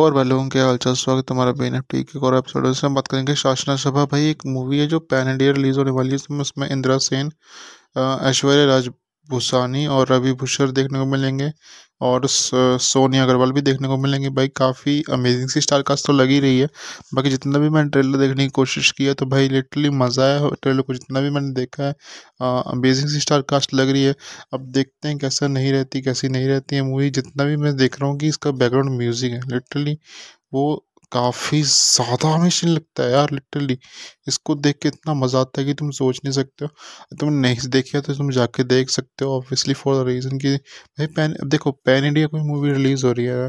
और भाई लोगों के हालचाल स्वागत हमारा बी एन एफ टी के और एपिसोड से हम बात करेंगे शासना सभा भाई एक मूवी है जो पैन इंडिया रिलीज होने वाली है उसमें इंदिरा सेन ऐश्वर्या राज भूसानी और रवि भूषर देखने को मिलेंगे और सोनिया अग्रवाल भी देखने को मिलेंगे भाई काफ़ी अमेजिंग सी स्टार कास्ट तो लगी रही है बाकी जितना भी मैंने ट्रेलर देखने की कोशिश की है तो भाई लिटरली मज़ा आया ट्रेलर को जितना भी मैंने देखा है अमेजिंग सी स्टार कास्ट लग रही है अब देखते हैं कैसा नहीं रहती कैसी नहीं रहती है मूवी जितना भी मैं देख रहा हूँ कि इसका बैकग्राउंड म्यूज़िक है लिटरली वो काफ़ी ज़्यादा हमेशा लगता है यार लिटरली इसको देख के इतना मज़ा आता है कि तुम सोच नहीं सकते हो तुम नेक्स्ट देखिए तो तुम जाके देख सकते हो ऑब्वियसली फॉर द रीज़न कि भाई पैन देखो पैन इंडिया कोई मूवी रिलीज़ हो रही है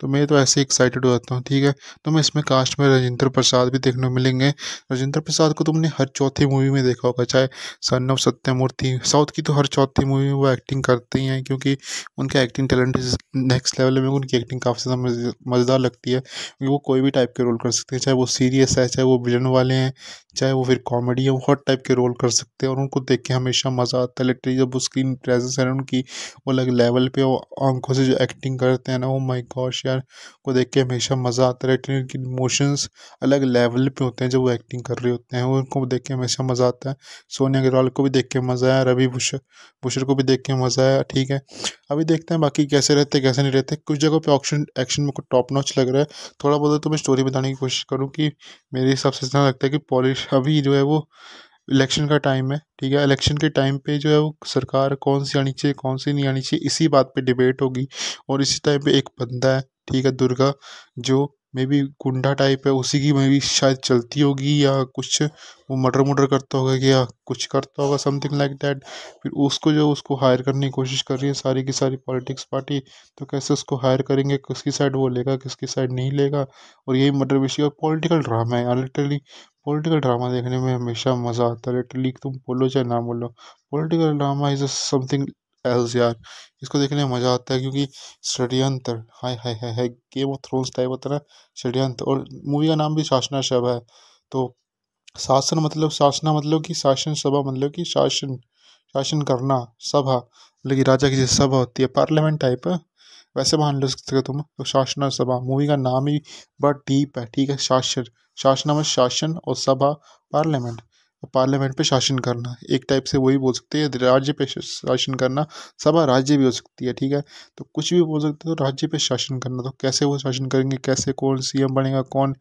तो मैं तो ऐसे एक्साइटेड हो जाता हूँ ठीक है तो मैं इसमें कास्ट में राजेंद्र प्रसाद भी देखने को मिलेंगे राजेंद्र प्रसाद को तुमने हर चौथी मूवी में देखा होगा चाहे सन ऑफ सत्यमूर्ति साउथ की तो हर चौथी मूवी में वो एक्टिंग करते ही हैं क्योंकि उनका एक्टिंग टैलेंट नेक्स्ट लेवल में उनकी एक्टिंग काफ़ी ज़्यादा मज़ेदार लगती है वो कोई भी टाइप के रोल कर सकते हैं चाहे वो सीरियस है चाहे वो विलन वाले हैं चाहे वो फिर कॉमेडी है वो हर टाइप के रोल कर सकते हैं और उनको देख के हमेशा मज़ा आता है लिटरी जब वो स्क्रीन प्रेजेंस है उनकी वो अलग लेवल पे वो आंखों से जो एक्टिंग करते हैं ना वो माई गॉश यार को देख के हमेशा मज़ा आता है लिटरी उनकी इमोशंस अलग लेवल पर होते हैं जब वो एक्टिंग कर रहे होते हैं उनको देख के हमेशा मज़ा आता है सोनिया अग्रवाल को भी देख के मज़ा आया रवि बुशर बुशर को भी देख के मज़ा आया ठीक है अभी देखते हैं बाकी कैसे रहते कैसे नहीं रहते कुछ जगहों पे ऑप्शन एक्शन में कुछ टॉप नॉच लग रहा है थोड़ा बहुत तो मैं स्टोरी बताने की कोशिश करूँ कि मेरे हिसाब से इतना लगता है कि पॉलिश अभी जो है वो इलेक्शन का टाइम है ठीक है इलेक्शन के टाइम पे जो है वो सरकार कौन सी आनी चाहिए कौन सी नहीं आनी चाहिए इसी बात पे डिबेट होगी और इसी टाइम पे एक बंदा है ठीक है दुर्गा जो मे बी कुंडा टाइप है उसी की मे बी शायद चलती होगी या कुछ वो मटर मुटर करता होगा या कुछ करता होगा समथिंग लाइक दैट फिर उसको जो उसको हायर करने की कोशिश कर रही है सारी की सारी पॉलिटिक्स पार्टी तो कैसे उसको हायर करेंगे किसकी साइड वो लेगा किसकी साइड नहीं लेगा और यही मटर विषय और पॉलिटिकल ड्रामा है लिटरली पॉलिटिकल ड्रामा देखने में हमेशा मज़ा आता है लिटरली तुम बोलो चाहे ना बोलो political drama is something else यार इसको देखने में मज़ा आता है क्योंकि षड्यंत्र हाय हाय हाय हाय गेम ऑफ थ्रोन्स टाइप होता है षड्यंत्र और मूवी का नाम भी शासना सभा है तो शासन मतलब शासना मतलब कि शासन सभा मतलब कि शासन शासन करना सभा मतलब कि राजा की जो सभा होती है पार्लियामेंट टाइप है वैसे मान लो सकते हो तुम तो शासना सभा मूवी का नाम ही बड़ा डीप है ठीक है शासन शासना में शासन और सभा पार्लियामेंट पार्लियामेंट पे शासन करना एक टाइप से वही बोल सकते हैं राज्य पे शासन करना सभा राज्य भी हो सकती है ठीक है तो कुछ भी बोल सकते हो तो राज्य पे शासन करना तो कैसे वो शासन करेंगे कैसे कौन सीएम बनेगा कौन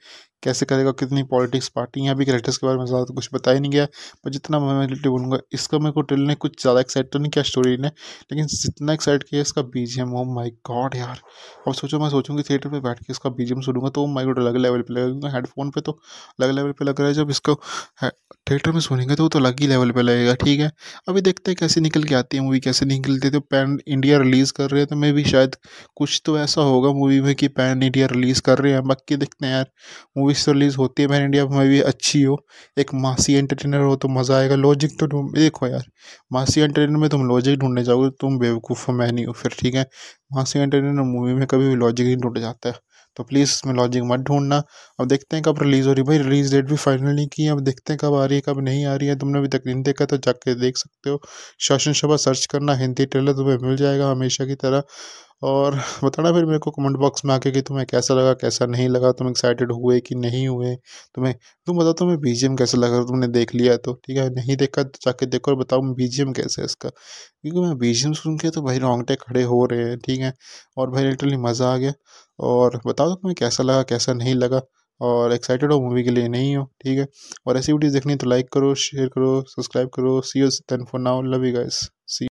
कैसे करेगा कितनी पॉलिटिक्स पार्टी यहाँ भी करेक्टर्स के बारे में ज़्यादा तो कुछ बताया नहीं गया पर जितना मैं रिलेटिव बोलूँगा इसका मेरे को टिल ने कुछ ज़्यादा एक्साइट तो नहीं किया स्टोरी ने लेकिन जितना एक्साइट किया इसका B G M oh my god यार अब सोचो मैं सोचूंगी थिएटर पर बैठ के इसका बी जी एम सुनूंगा तो माई oh गॉड अलग लेवल पर लगेगा हेडफोन पर तो अलग लेवल पर लग रहा है जब इसको थिएटर में सुनेंगे तो वो तो अलग ही लेवल पे लगेगा ठीक है अभी देखते हैं कैसे निकल के आती है मूवी कैसे निकलती है तो पैन इंडिया रिलीज़ कर रहे हैं तो मे भी शायद कुछ तो ऐसा होगा मूवी में कि पैन इंडिया रिलीज़ कर रहे हैं बाकी देखते हैं यार मूवीज़ तो रिलीज़ होती है पैन इंडिया में भी अच्छी हो एक मासी एंटरटेनर हो तो मज़ा आएगा लॉजिक तो देखो यार मासी एंटरटेनर में तुम लॉजिक ढूंढने जाओगे तुम बेवकूफ़ मैं नहीं हो फिर ठीक है मासी एंटरटेनर मूवी में कभी भी लॉजिक नहीं ढूंढ जाता है तो प्लीज़ इसमें लॉजिक मत ढूंढना अब देखते हैं कब रिलीज़ हो रही भाई रिलीज़ डेट भी फाइनल नहीं की है अब देखते हैं कब आ रही है कब नहीं आ रही है तुमने अभी तक नहीं देखा तो जाके देख सकते हो शासन सभा सर्च करना हिंदी ट्रेलर तुम्हें मिल जाएगा हमेशा की तरह और बताना फिर मेरे को कमेंट बॉक्स में आके कि तुम्हें कैसा लगा कैसा नहीं लगा तुम एक्साइटेड हुए कि नहीं हुए तुम्हें तुम बताओ तुम्हें बी कैसा लगा तुमने देख लिया तो ठीक है नहीं देखा तो जाके देखो और बताओ बी कैसे है इसका क्योंकि मैं बी सुन के तो भाई रोंगटे खड़े हो रहे हैं ठीक है और भाई लिटरली मज़ा आ गया और बताओ तो तुम्हें कैसा लगा कैसा नहीं लगा और एक्साइटेड हो मूवी के लिए नहीं हो ठीक है और ऐसी वीडियोज़ देखनी तो लाइक करो शेयर करो सब्सक्राइब करो see you then for now love you guys C